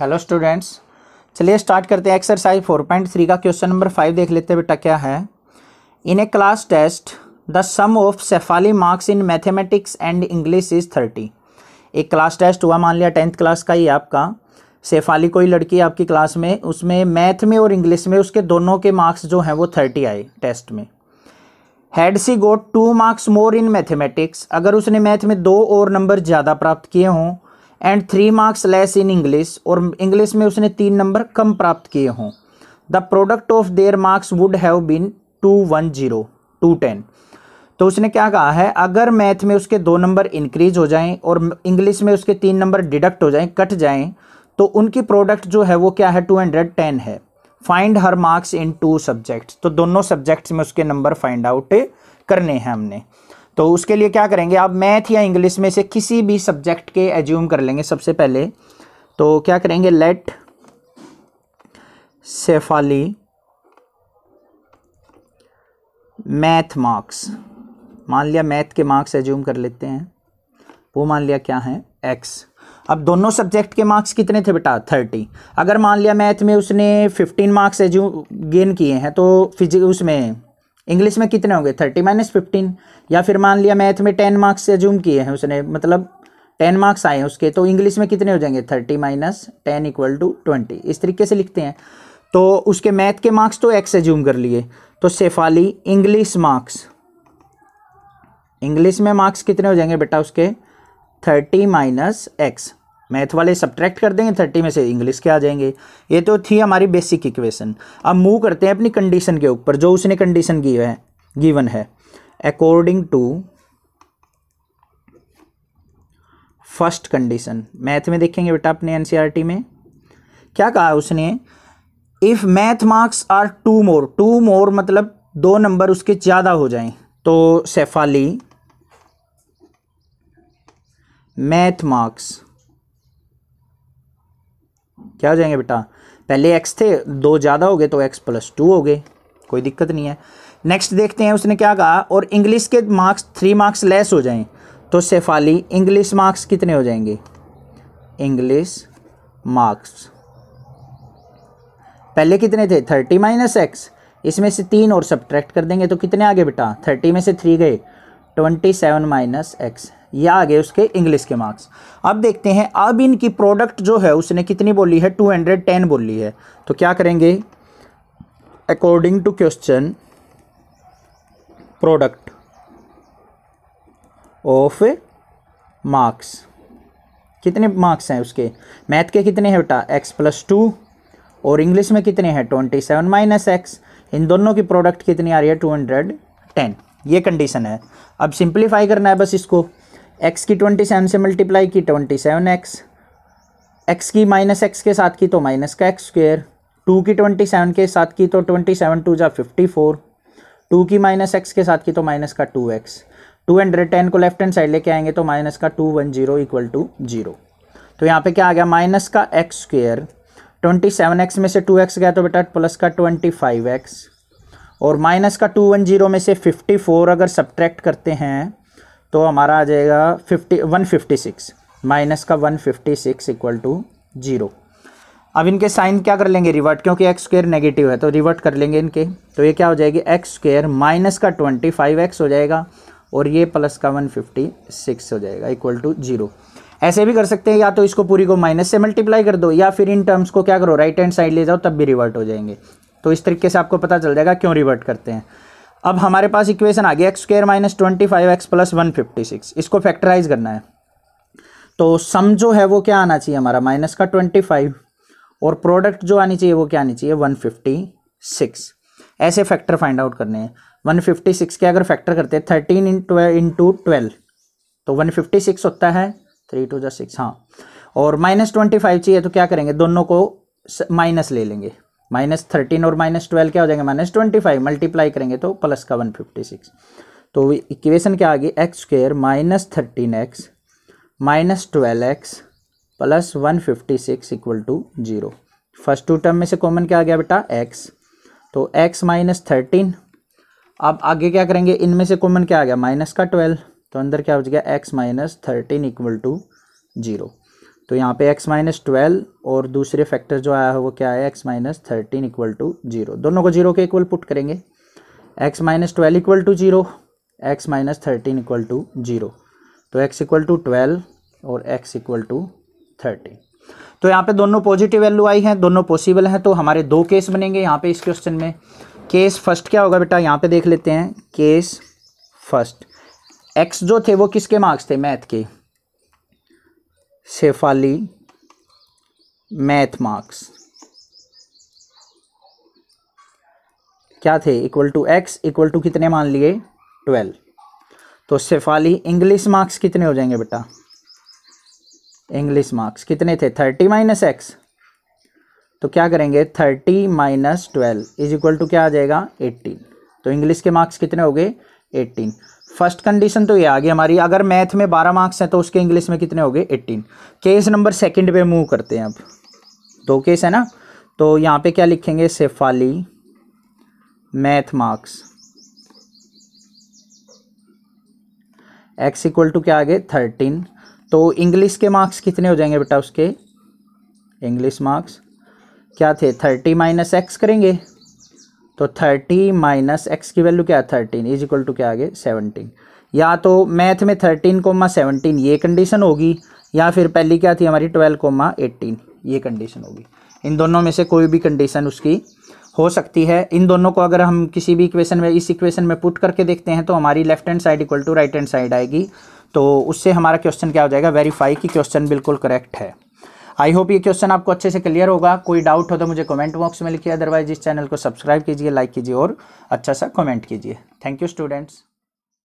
hello students चलिए start करते हैं एक्सरसाइज फोर पॉइंट थ्री का क्वेश्चन नंबर फाइव देख लेते हैं बेटा क्या है in a class test the sum of Shefali marks in mathematics and English is thirty एक क्लास टेस्ट हुआ मान लिया टेंथ क्लास का ही आपका सेफाली कोई लड़की आपकी क्लास में उसमें मैथ में और इंग्लिश में उसके दोनों के मार्क्स जो हैं वो थर्टी आए टेस्ट में had she got two marks more in mathematics अगर उसने मैथ में दो और नंबर ज़्यादा प्राप्त किए हों and three marks less in English और इंग्लिश में उसने तीन नंबर कम प्राप्त किए हों the product of their marks would have been two one zero two ten तो उसने क्या कहा है अगर मैथ में उसके दो नंबर इंक्रीज हो जाएं और इंग्लिश में उसके तीन नंबर डिडक्ट हो जाएं कट जाएं तो उनकी प्रोडक्ट जो है वो क्या है टू हंड्रेड टेन है find her marks in two subjects तो दोनों सब्जेक्ट्स में उसके नंबर फाइंड आउट करने हैं हमने तो उसके लिए क्या करेंगे आप मैथ या इंग्लिश में से किसी भी सब्जेक्ट के एज्यूम कर लेंगे सबसे पहले तो क्या करेंगे लेट सेफाली मैथ मार्क्स मान लिया मैथ के मार्क्स एज्यूम कर लेते हैं वो मान लिया क्या है एक्स अब दोनों सब्जेक्ट के मार्क्स कितने थे बेटा थर्टी अगर मान लिया मैथ में उसने फिफ्टीन मार्क्स एज्यू गेन किए हैं तो फिजिक उसमें इंग्लिश में कितने होंगे थर्टी माइनस फिफ्टीन या फिर मान लिया मैथ में टेन मार्क्स से जूम किए हैं उसने मतलब टेन मार्क्स आए हैं उसके तो इंग्लिश में कितने हो जाएंगे thirty minus ten equal to twenty इस तरीके से लिखते हैं तो उसके मैथ के मार्क्स तो एक्स से जूम कर लिए तो सेफाली इंग्लिश मार्क्स इंग्लिश में मार्क्स कितने हो जाएंगे बेटा उसके थर्टी माइनस एक्स मैथ वाले सब्ट्रैक्ट कर देंगे थर्टी में से इंग्लिश के आ जाएंगे ये तो थी हमारी बेसिक इक्वेशन अब मूव करते हैं अपनी कंडीशन के ऊपर जो उसने कंडीशन की है गिवन है according to first condition math में देखेंगे बेटा अपने एन e में क्या कहा उसने if math marks are two more two more मतलब दो नंबर उसके ज़्यादा हो जाएं तो सेफाली मैथ मार्क्स क्या हो जाएंगे बेटा पहले एक्स थे दो ज़्यादा हो गए तो एक्स प्लस टू हो गए कोई दिक्कत नहीं है नेक्स्ट देखते हैं उसने क्या कहा और इंग्लिश के मार्क्स थ्री मार्क्स लेस हो जाएं तो शेफाली इंग्लिश मार्क्स कितने हो जाएंगे इंग्लिश मार्क्स पहले कितने थे थर्टी माइनस एक्स इसमें से तीन और सब्ट्रैक्ट कर देंगे तो कितने आ गए बेटा थर्टी में से थ्री गए ट्वेंटी सेवन माइनस एक्स ये आ गए उसके इंग्लिश के मार्क्स अब देखते हैं अब इनकी प्रोडक्ट जो है उसने कितनी बोली है टू हंड्रेड टेन बोली है तो क्या करेंगे according to question product of marks कितने मार्क्स हैं उसके मैथ के कितने हैं बेटा एक्स प्लस टू और इंग्लिश में कितने हैं ट्वेंटी सेवन माइनस एक्स इन दोनों की प्रोडक्ट कितनी आ रही है टू हंड्रेड टेन ये कंडीशन है अब सिंप्लीफाई करना है बस इसको एक्स की ट्वेंटी सेवन से मल्टीप्लाई की ट्वेंटी सेवन एक्स एक्स की माइनस एक्स के साथ की तो माइनस का एक्स स्क्र टू की ट्वेंटी सेवन के साथ की तो ट्वेंटी सेवन टू जा फिफ्टी फोर टू की माइनस एक्स के साथ की तो माइनस का two x two hundred ten को लेफ्ट हैंड साइड लेके आएंगे तो माइनस का two one zero equal to zero तो यहाँ पे क्या आ गया माइनस का x square twenty seven x में से टू एक्स गया तो बेटा प्लस का ट्वेंटी फाइव एक्स और माइनस का टू वन जीरो में से फिफ्टी फोर अगर सब्ट्रैक्ट करते हैं तो हमारा आ जाएगा fifty one fifty six minus का one fifty six equal to zero अब इनके साइन क्या कर लेंगे रिवर्ट क्योंकि एक्स स्क्र नेगेटिव है तो रिवर्ट कर लेंगे इनके तो ये क्या हो जाएगी एक्स स्क्र माइनस का ट्वेंटी फाइव एक्स हो जाएगा और ये प्लस का वन फिफ्टी सिक्स हो जाएगा इक्वल टू जीरो ऐसे भी कर सकते हैं या तो इसको पूरी को माइनस से मल्टीप्लाई कर दो या फिर इन टर्म्स को क्या करो राइट हैंड साइड ले जाओ तब भी रिवर्ट हो जाएंगे तो इस तरीके से आपको पता चल जाएगा क्यों रिवर्ट करते हैं अब हमारे पास इक्वेशन आ गया x square minus twenty five x plus one fifty six इसको फैक्टराइज करना है तो सम जो है वो क्या आना चाहिए हमारा माइनस का ट्वेंटी फाइव और प्रोडक्ट जो आनी चाहिए वो क्या आनी चाहिए वन फिफ्टी सिक्स ऐसे फैक्टर फाइंड आउट करने हैं वन फिफ्टी सिक्स के अगर फैक्टर करते हैं थर्टीन इंटू ट्वेल्व तो वन फिफ्टी सिक्स होता है थ्री टू जो सिक्स हाँ और माइनस ट्वेंटी फाइव चाहिए तो क्या करेंगे दोनों को माइनस ले लेंगे माइनस थर्टीन और माइनस ट्वेल्व क्या हो जाएंगे माइनस ट्वेंटी फाइव मल्टीप्लाई करेंगे तो प्लस का वन फिफ्टी सिक्स तो इक्वेशन क्या आ गई x square minus thirteen x minus twelve x plus one fifty six equal to zero first two term में से कॉमन क्या आ गया बेटा एक्स तो एक्स माइनस थर्टीन अब आगे क्या करेंगे इनमें से कॉमन क्या आ गया माइनस का ट्वेल्व तो अंदर क्या हो जाएगा x minus thirteen equal to zero तो यहाँ पे x माइनस ट्वेल्व और दूसरे फैक्टर जो आया है वो क्या है x minus thirteen equal to zero दोनों को जीरो के इक्वल पुट करेंगे x minus twelve equal to zero x minus thirteen equal to zero तो x इक्वल टू ट्वेल्व और x इक्वल टू थर्टीन तो यहाँ पे दोनों पॉजिटिव वैल्यू आई हैं दोनों पॉसिबल हैं तो हमारे दो केस बनेंगे यहाँ पे इस क्वेश्चन में केस फर्स्ट क्या होगा बेटा यहाँ पे देख लेते हैं केस फर्स्ट एक्स जो थे वो किसके मार्क्स थे मैथ के शेफाली मैथ मार्क्स क्या थे equal to x equal to कितने मान लिए ट्वेल्व तो शेफाली इंग्लिश मार्क्स कितने हो जाएंगे बेटा इंग्लिश मार्क्स कितने थे थर्टी माइनस एक्स तो क्या करेंगे thirty minus twelve is equal to क्या आ जाएगा एट्टीन तो इंग्लिश के मार्क्स कितने हो गए एट्टीन फर्स्ट कंडीशन तो ये आ गई हमारी अगर मैथ में बारह मार्क्स हैं तो उसके इंग्लिश में कितने हो गए एट्टीन केस नंबर सेकंड पे मूव करते हैं अब दो केस है ना तो यहाँ पे क्या लिखेंगे Shefali math marks x equal to क्या आ गए थर्टीन तो इंग्लिश के मार्क्स कितने हो जाएंगे बेटा उसके इंग्लिश मार्क्स क्या थे थर्टी माइनस एक्स करेंगे तो थर्टी माइनस एक्स की वैल्यू क्या है थर्टीन इज इक्वल टू क्या आगे सेवनटीन या तो मैथ में थर्टीन कोमा सेवनटीन ये कंडीशन होगी या फिर पहली क्या थी हमारी ट्वेल्व कोमा एट्टीन ये कंडीशन होगी इन दोनों में से कोई भी कंडीशन उसकी हो सकती है इन दोनों को अगर हम किसी भी इक्वेशन में इस इक्वेशन में पुट करके देखते हैं तो हमारी left hand side equal to right hand side आएगी तो उससे हमारा क्वेश्चन क्या हो जाएगा वेरीफाई कि क्वेश्चन बिल्कुल करेक्ट है आई होप ये क्वेश्चन आपको अच्छे से क्लियर होगा कोई डाउट हो तो मुझे कमेंट बॉक्स में लिखिए अदरवाइज इस चैनल को सब्सक्राइब कीजिए लाइक कीजिए और अच्छा सा कमेंट कीजिए थैंक यू स्टूडेंट्स